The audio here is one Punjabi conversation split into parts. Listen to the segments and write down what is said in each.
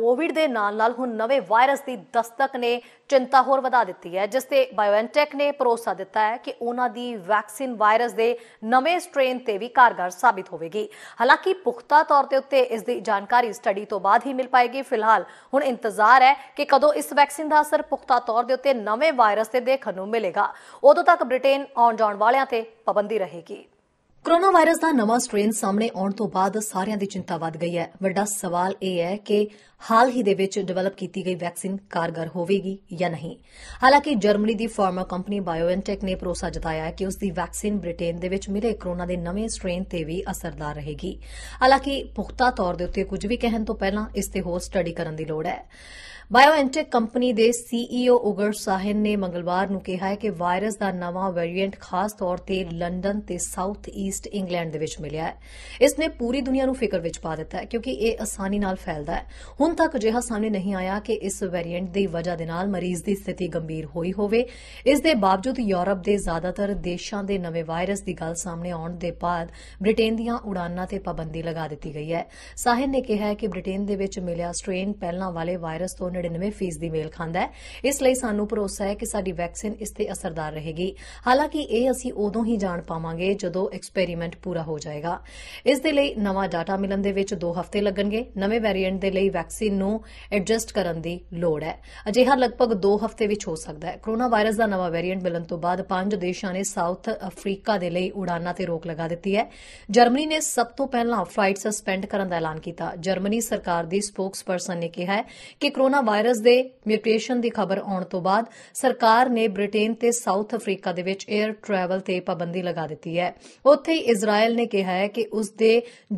ਕੋਵਿਡ ਦੇ ਨਾਲ-ਨਾਲ ਹੁਣ ਨਵੇਂ ਵਾਇਰਸ ਦੀ ਦਸਤਕ ਨੇ ਚਿੰਤਾ ਹੋਰ ਵਧਾ ਦਿੱਤੀ ਹੈ ਜਿਸ ਤੇ ਬਾਇਓਐਨਟੈਕ ਨੇ ਭਰੋਸਾ ਦਿੱਤਾ ਹੈ ਕਿ ਉਹਨਾਂ ਦੀ ਵੈਕਸੀਨ ਵਾਇਰਸ ਦੇ ਨਵੇਂ ਸਟ੍ਰੇਨ ਤੇ ਵੀ ਕਾਰਗਰ ਸਾਬਿਤ ਹੋਵੇਗੀ ਹਾਲਾਂਕਿ ਪੁਖਤਾ ਤੌਰ ਤੇ ਉੱਤੇ ਇਸ ਦੀ ਜਾਣਕਾਰੀ ਸਟੱਡੀ ਤੋਂ ਬਾਅਦ ਹੀ ਮਿਲ ਪਾਏਗੀ ਫਿਲਹਾਲ ਹੁਣ ਇੰਤਜ਼ਾਰ ਹੈ ਕਿ ਕਦੋਂ ਇਸ ਵੈਕਸੀਨ ਦਾ ਅਸਰ ਪੁਖਤਾ ਤੌਰ ਦੇ ਉੱਤੇ ਨਵੇਂ ਵਾਇਰਸ ਤੇ ਦੇਖਣ ਨੂੰ ਮਿਲੇਗਾ ਉਦੋਂ ਤੱਕ ਬ੍ਰਿਟੇਨ ਆਉਣ ਜਾਣ ਵਾਲਿਆਂ ਤੇ ਪਾਬੰਦੀ ਰਹੇਗੀ ਕੋਰੋਨਾ ਵਾਇਰਸ ਦਾ ਨਵਾਂ ਸਟ੍ਰੇਨ ਸਾਹਮਣੇ ਆਉਣ ਤੋਂ ਬਾਅਦ ਸਾਰਿਆਂ ਦੀ ਚਿੰਤਾ ਵੱਧ ਗਈ ਹੈ ਵੱਡਾ ਸਵਾਲ ਇਹ ਹੈ ਕਿ ਹਾਲ ਹੀ ਦੇ ਵਿੱਚ ਡਿਵੈਲਪ ਕੀਤੀ ਗਈ ਵੈਕਸੀਨ ਕਾਰਗਰ ਹੋਵੇਗੀ ਜਾਂ ਨਹੀਂ ਹਾਲਾਂਕਿ ਜਰਮਨੀ ਦੀ ਫਾਰਮਾ ਕੰਪਨੀ ਬਾਇਓਐਨਟੈਕ ਨੇ ਭਰੋਸਾ ਜਤਾਇਆ ਹੈ ਕਿ ਉਸ ਦੀ ਵੈਕਸੀਨ ਬ੍ਰਿਟੇਨ ਦੇ ਵਿੱਚ ਮਿਲੇ ਕੋਰੋਨਾ ਦੇ ਨਵੇਂ ਸਟ੍ਰੇਨ ਤੇ ਵੀ ਅਸਰਦਾਰ ਰਹੇਗੀ ਹਾਲਾਂਕਿ ਪੁਖਤਾ ਤੌਰ ਦੇ ਉੱਤੇ ਕੁਝ ਵੀ ਕਹਿਣ ਤੋਂ ਪਹਿਲਾਂ ਇਸ ਤੇ ਹੋਰ ਸਟੱਡੀ ਕਰਨ ਦੀ ਲੋੜ ਹੈ ਬਾਇਓਐਨਟੈਕ ਕੰਪਨੀ ਦੇ ਸੀਈਓ e ਉਗਰ ਸਾਹਿਨ ਨੇ ਮੰਗਲਵਾਰ ਨੂੰ ਕਿਹਾ ਹੈ ਕਿ ਵਾਇਰਸ ਦਾ ਨਵਾਂ ਵੇਰੀਐਂਟ ਖਾਸ ਤੌਰ ਤੇ ਲੰਡਨ ਤੇ ਸਾਊਥ ਈਸਟ ਇੰਗਲੈਂਡ ਦੇ ਵਿੱਚ ਮਿਲਿਆ ਹੈ ਇਸ ਨੇ ਪੂਰੀ ਦੁਨੀਆ ਨੂੰ ਫਿਕਰ ਵਿੱਚ ਪਾ ਦਿੱਤਾ ਹੈ ਕਿਉਂਕਿ ਇਹ ਆਸਾਨੀ ਨਾਲ ਫੈਲਦਾ ਹੈ ਹੁਣ ਤੱਕ ਜਿਹੜਾ ਸਾਹਮਣੇ ਨਹੀਂ ਆਇਆ ਕਿ ਇਸ ਵੇਰੀਐਂਟ ਦੀ ਵਜ੍ਹਾ ਦੇ ਨਾਲ ਮਰੀਜ਼ ਦੀ ਸਥਿਤੀ ਗੰਭੀਰ ਹੋਈ ਹੋਵੇ ਇਸ ਦੇ ਬਾਵਜੂਦ ਯੂਰਪ ਦੇ ਜ਼ਿਆਦਾਤਰ ਦੇਸ਼ਾਂ ਦੇ ਨਵੇਂ ਵਾਇਰਸ ਦੀ ਗੱਲ ਸਾਹਮਣੇ ਆਉਣ ਦੇ ਬਾਅਦ ਬ੍ਰਿਟੇਨ ਦੀਆਂ ਉਡਾਨਾਂ ਤੇ ਪਾਬੰਦੀ ਲਗਾ ਦਿੱਤੀ ਗਈ ਹੈ ਸਾਹਿਬ ਨੇ ਕਿਹਾ ਹੈ ਕਿ ਬ੍ਰਿਟੇਨ ਦੇ ਵਿੱਚ ਮਿਲਿਆ ਸਟ੍ਰੇਨ ਪਹਿਲਾਂ ਵਾਲੇ ਵਾਇਰਸ ਤੋਂ 99% ਦੀ ਮੇਲ ਖਾਂਦਾ ਹੈ ਇਸ ਲਈ ਸਾਨੂੰ ਭਰੋਸਾ ਹੈ ਕਿ ਸਾਡੀ ਵੈਕਸੀਨ ਇਸ ਤੇ ਅਸਰਦਾਰ ਰਹੇਗੀ ਹਾਲਾਂਕਿ ਇਹ ਅਸੀਂ ਉਦੋਂ ਹੀ ਜਾਣ ਪਾਵਾਂਗੇ ਜਦੋਂ ਐਕਸਪੈਰੀਮੈਂਟ ਪੂਰਾ ਹੋ ਜਾਏਗਾ ਇਸ ਦੇ ਲਈ ਨਵਾਂ ਡਾਟਾ ਮਿਲਣ ਦੇ ਵਿੱਚ 2 ਹਫ਼ਤੇ ਲੱਗਣਗੇ ਨਵੇਂ ਵੈਰੀਐਂਟ ਦੇ ਲਈ ਵੈਕਸੀਨ ਨੂੰ ਐਡਜਸਟ ਕਰਨ ਦੀ ਲੋੜ ਹੈ ਅਜਿਹਾ ਲਗਭਗ 2 ਹਫ਼ਤੇ ਵਿੱਚ ਹੋ ਸਕਦਾ ਹੈ ਕਰੋਨਾ ਵਾਇਰਸ ਦਾ ਨਵਾਂ ਵੈਰੀਐਂਟ ਮਿਲਣ ਤੋਂ ਬਾਅਦ ਪੰਜ ਦੇਸ਼ਾਂ ਨੇ ਸਾਊਥ ਅਫਰੀਕਾ ਦੇ ਲਈ ਉਡਾਨਾਂ ਤੇ ਰੋਕ ਲਗਾ ਦਿੱਤੀ ਹੈ ਜਰਮਨੀ ਨੇ ਸਭ ਤੋਂ ਪਹਿਲਾਂ ਫਲਾਈਟ ਸਸਪੈਂਡ ਕਰਨ ਦਾ ਐਲਾਨ ਕੀਤਾ ਜਰਮਨੀ ਸਰਕਾਰ ਦੀ ਸਪੋਕਸਪਰਸਨ ਨੇ ਕਿਹਾ ਹੈ ਕਿ ਕਰੋਨਾ ਵਾਇਰਸ ਦੇ ਮਿਊਟੇਸ਼ਨ ਦੀ ਖਬਰ ਆਉਣ ਤੋਂ ਬਾਅਦ ਸਰਕਾਰ ਨੇ ਬ੍ਰਿਟੇਨ ਤੇ ਸਾਊਥ ਅਫਰੀਕਾ ਦੇ ਵਿੱਚ 에ਅਰ ਟਰੈਵਲ ਤੇ ਪਾਬੰਦੀ ਲਗਾ ਦਿੱਤੀ ਹੈ ਉੱਥੇ ਉੱਥੇ ਹੀ ਇਜ਼ਰਾਈਲ ਨੇ ਕਿਹਾ ਹੈ ਕਿ ਉਸ ਦੇ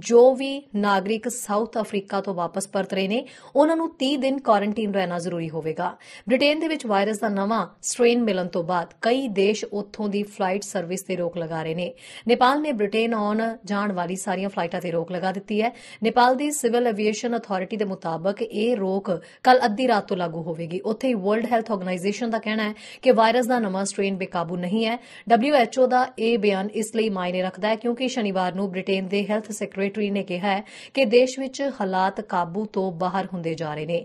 ਜੋ ਵੀ ਨਾਗਰਿਕ ਸਾਊਥ ਅਫਰੀਕਾ ਤੋਂ ਵਾਪਸ ਪਰਤ ਰਹੇ ਨੇ ਉਹਨਾਂ ਨੂੰ 30 ਦਿਨ ਕੁਆਰੰਟਾਈਨ ਰਹਿਣਾ ਜ਼ਰੂਰੀ ਹੋਵੇਗਾ ਬ੍ਰਿਟੇਨ ਦੇ ਵਿੱਚ ਵਾਇਰਸ ਦਾ ਨਵਾਂ ਸਟ੍ਰੇਨ ਮਿਲਣ ਤੋਂ ਬਾਅਦ ਕਈ ਦੇਸ਼ ਉੱਥੋਂ ਦੀ ਫਲਾਈਟ ਸਰਵਿਸ ਤੇ ਰੋਕ ਲਗਾ ਰਹੇ ਨੇ ਨੇਪਾਲ ਨੇ ਬ੍ਰਿਟੇਨ ਆਉਣ ਜਾਣ ਵਾਲੀ ਸਾਰੀਆਂ ਫਲਾਈਟਾਂ ਤੇ ਰੋਕ ਲਗਾ ਦਿੱਤੀ ਹੈ ਨੇਪਾਲ ਦੀ ਸਿਵਲ ਐਵੀਏਸ਼ਨ ਅਥਾਰਟੀ ਦੇ ਮੁਤਾਬਕ ਇਹ ਰੋਕ ਕੱਲ ਅੱਧੀ ਰਾਤ ਤੋਂ ਲਾਗੂ ਹੋਵੇਗੀ ਉੱਥੇ ਹੀ ਵਰਲਡ ਹੈਲਥ ਆਰਗੇਨਾਈਜੇਸ਼ਨ ਦਾ ਕਹਿਣਾ ਹੈ ਕਿ ਵਾਇਰਸ ਦਾ ਨਵਾਂ ਸਟ੍ਰੇਨ ਬੇਕਾਬੂ ਨਹੀਂ ਹੈ ਡਬਲਯੂਐਚਓ ਦਾ ਇਹ ਬਿਆਨ ਇਸ ਲਈ ਮਾਇਨੇ ਰੱਖਦਾ ਸਕਦਾ ਹੈ ਕਿਉਂਕਿ ਸ਼ਨੀਵਾਰ ਨੂੰ ਬ੍ਰਿਟੇਨ ਦੇ ਹੈਲਥ ਸੈਕਟਰੀ ਨੇ ਕਿਹਾ ਹੈ ਕਿ ਦੇਸ਼ ਵਿੱਚ ਹਾਲਾਤ ਕਾਬੂ ਤੋਂ ਬਾਹਰ ਹੁੰਦੇ ਜਾ ਰਹੇ ਨੇ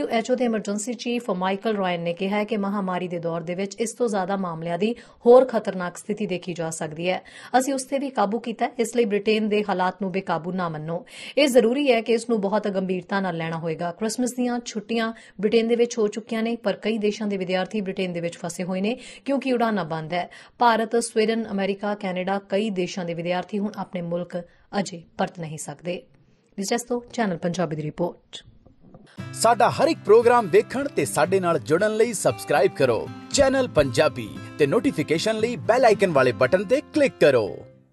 WHO ਦੇ ਐਮਰਜੈਂਸੀ ਚੀਫ ਮਾਈਕਲ ਰਾਇਨ ਨੇ ਕਿਹਾ ਹੈ ਕਿ ਮਹਾਮਾਰੀ ਦੇ ਦੌਰ ਦੇ ਵਿੱਚ ਇਸ ਤੋਂ ਜ਼ਿਆਦਾ ਮਾਮਲਿਆਂ ਦੀ ਹੋਰ ਖਤਰਨਾਕ ਸਥਿਤੀ ਦੇਖੀ ਜਾ ਸਕਦੀ ਹੈ ਅਸੀਂ ਉਸ ਤੇ ਵੀ ਕਾਬੂ ਕੀਤਾ ਇਸ ਲਈ ਬ੍ਰਿਟੇਨ ਦੇ ਹਾਲਾਤ ਨੂੰ ਬੇਕਾਬੂ ਨਾ ਮੰਨੋ ਇਹ ਜ਼ਰੂਰੀ ਹੈ ਕਿ ਇਸ ਨੂੰ ਬਹੁਤ ਗੰਭੀਰਤਾ ਨਾਲ ਲੈਣਾ ਹੋਵੇਗਾ ਕ੍ਰਿਸਮਸ ਦੀਆਂ ਛੁੱਟੀਆਂ ਬ੍ਰਿਟੇਨ ਦੇ ਵਿੱਚ ਹੋ ਚੁੱਕੀਆਂ ਨੇ ਪਰ ਕਈ ਦੇਸ਼ਾਂ ਦੇ ਵਿਦਿਆਰਥੀ ਬ੍ਰਿਟੇਨ ਦੇ ਵਿੱਚ ਫਸੇ ਹੋਏ ਨੇ ਕਿਉਂਕਿ ਉਡਾਨਾਂ ਬੰਦ ਹੈ ਭਾਰਤ ਸਵੀਡਨ ਅਮਰੀਕਾ ਕੈਨੇਡਾ ਕਈ ਵਿਦੇਸ਼ਾਂ ਦੇ ਵਿਦਿਆਰਥੀ ਹੁਣ ਆਪਣੇ ਮੁਲਕ ਅਜੇ ਪਰਤ ਨਹੀਂ ਸਕਦੇ ਤੋਂ ਚੈਨਲ ਪੰਜਾਬੀ ਦੀ ਰਿਪੋਰਟ ਸਾਡਾ ਹਰ ਇੱਕ ਪ੍ਰੋਗਰਾਮ ਦੇਖਣ ਤੇ ਸਾਡੇ ਨਾਲ ਜੁੜਨ ਲਈ ਸਬਸਕ੍ਰਾਈਬ ਕਰੋ ਚੈਨਲ ਪੰਜਾਬੀ ਤੇ ਨੋਟੀਫਿਕੇਸ਼ਨ ਲਈ ਬੈਲ ਆਈਕਨ ਵਾਲੇ ਬਟਨ ਤੇ ਕਲਿੱਕ ਕਰੋ